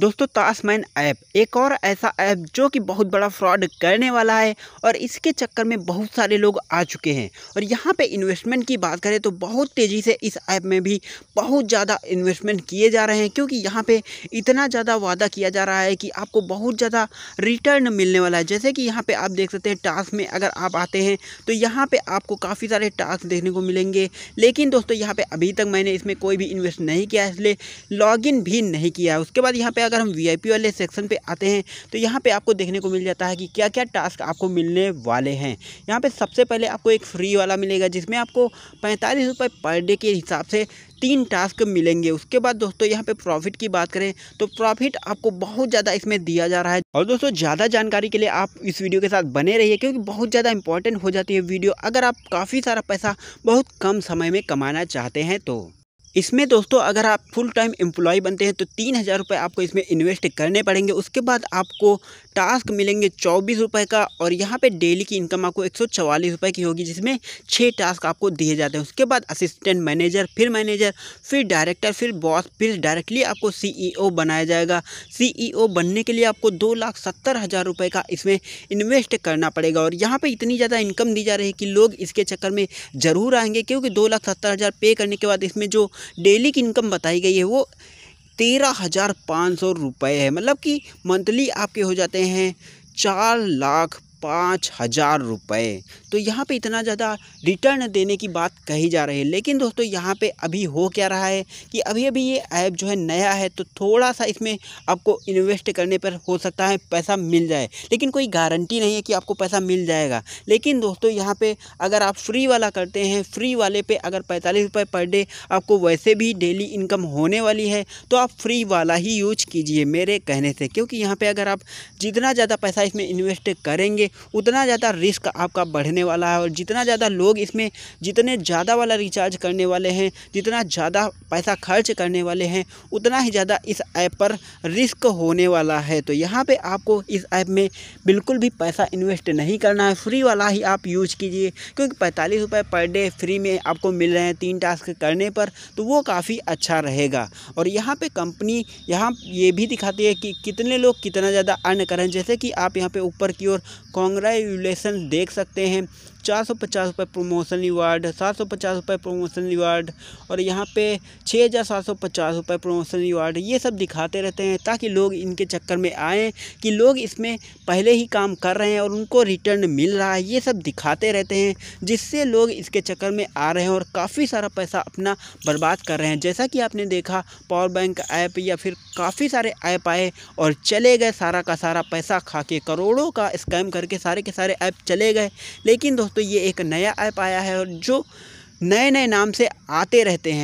दोस्तों ताशमैन ऐप एक और ऐसा ऐप जो कि बहुत बड़ा फ्रॉड करने वाला है और इसके चक्कर में बहुत सारे लोग आ चुके हैं और यहाँ पे इन्वेस्टमेंट की बात करें तो बहुत तेज़ी से इस ऐप में भी बहुत ज़्यादा इन्वेस्टमेंट किए जा रहे हैं क्योंकि यहाँ पे इतना ज़्यादा वादा किया जा रहा है कि आपको बहुत ज़्यादा रिटर्न मिलने वाला है जैसे कि यहाँ पर आप देख सकते हैं टास्क में अगर आप आते हैं तो यहाँ पर आपको काफ़ी सारे टास्क देखने को मिलेंगे लेकिन दोस्तों यहाँ पर अभी तक मैंने इसमें कोई भी इन्वेस्ट नहीं किया इसलिए लॉग भी नहीं किया उसके बाद यहाँ पर अगर हम वी वाले सेक्शन पर आते हैं तो यहाँ पर आपको देखने को मिल जाता है कि क्या क्या टास्क आपको मिलने वाले हैं यहाँ पर सबसे पहले आपको एक फ्री वाला मिलेगा जिसमें आपको पैंतालीस रुपये पर डे के हिसाब से तीन टास्क मिलेंगे उसके बाद दोस्तों यहाँ पे प्रॉफिट की बात करें तो प्रॉफिट आपको बहुत ज़्यादा इसमें दिया जा रहा है और दोस्तों ज़्यादा जानकारी के लिए आप इस वीडियो के साथ बने रहिए क्योंकि बहुत ज़्यादा इंपॉर्टेंट हो जाती है वीडियो अगर आप काफ़ी सारा पैसा बहुत कम समय में कमाना चाहते हैं तो इसमें दोस्तों अगर आप फुल टाइम एम्प्लॉय बनते हैं तो तीन हज़ार रुपये आपको इसमें इन्वेस्ट करने पड़ेंगे उसके बाद आपको टास्क मिलेंगे चौबीस रुपये का और यहाँ पे डेली की इनकम आपको एक सौ चवालीस रुपये की होगी जिसमें छः टास्क आपको दिए जाते हैं उसके बाद असिस्टेंट मैनेजर फिर मैनेजर फिर डायरेक्टर फिर बॉस फिर डायरेक्टली आपको सी e बनाया जाएगा सी e बनने के लिए आपको दो लाख सत्तर हज़ार रुपये का इसमें इन्वेस्ट करना पड़ेगा और यहाँ पर इतनी ज़्यादा इनकम दी जा रही है कि लोग इसके चक्कर में ज़रूर आएंगे क्योंकि दो लाख सत्तर हज़ार पे करने के बाद इसमें जो डेली की इनकम बताई गई है वो तेरह हज़ार पाँच सौ रुपये है मतलब कि मंथली आपके हो जाते हैं चार लाख पाँच हज़ार रुपये तो यहाँ पे इतना ज़्यादा रिटर्न देने की बात कही जा रही है लेकिन दोस्तों यहाँ पे अभी हो क्या रहा है कि अभी अभी ये ऐप जो है नया है तो थोड़ा सा इसमें आपको इन्वेस्ट करने पर हो सकता है पैसा मिल जाए लेकिन कोई गारंटी नहीं है कि आपको पैसा मिल जाएगा लेकिन दोस्तों यहाँ पर अगर आप फ्री वाला करते हैं फ्री वाले पर अगर पैंतालीस रुपये पर डे आपको वैसे भी डेली इनकम होने वाली है तो आप फ्री वाला ही यूज कीजिए मेरे कहने से क्योंकि यहाँ पर अगर आप जितना ज़्यादा पैसा इसमें इन्वेस्ट करेंगे उतना ज़्यादा रिस्क आपका बढ़ने वाला है और जितना ज़्यादा लोग इसमें जितने ज़्यादा वाला रिचार्ज करने वाले हैं जितना ज़्यादा पैसा खर्च करने वाले हैं उतना ही ज़्यादा इस ऐप पर रिस्क होने वाला है तो यहाँ पर आपको इस ऐप में बिल्कुल भी पैसा इन्वेस्ट नहीं करना है फ्री वाला ही आप यूज कीजिए क्योंकि पैंतालीस रुपये पर डे फ्री में आपको मिल रहे हैं तीन टास्क करने पर तो वो काफ़ी अच्छा रहेगा और यहाँ पे कंपनी यहाँ ये भी दिखाती है कि कितने लोग कितना ज़्यादा अर्न करें जैसे कि आप यहाँ पे ऊपर की ओर कांग्रेचुलेसन देख सकते हैं चार सौ पचास रुपये प्रमोशन रिवार्ड सात सौ पचास रुपये प्रमोशन रिवार्ड और यहाँ पे छः हज़ार सात सौ पचास रुपये प्रमोशन रिवार्ड ये सब दिखाते रहते हैं ताकि लोग इनके चक्कर में आएँ कि लोग इसमें पहले ही काम कर रहे हैं और उनको रिटर्न मिल रहा है ये सब दिखाते रहते हैं जिससे लोग इसके चक्कर में आ रहे हैं और काफ़ी सारा पैसा अपना बर्बाद कर रहे हैं जैसा कि आपने देखा पावर बैंक ऐप या फिर काफ़ी सारे ऐप आए और चले गए सारा का सारा पैसा खा के करोड़ों का स्कैम करके सारे के सारे ऐप चले गए लेकिन दोस्तों दोस्तों ये एक नया ऐप आया है और जो नए नए नाम से आते रहते हैं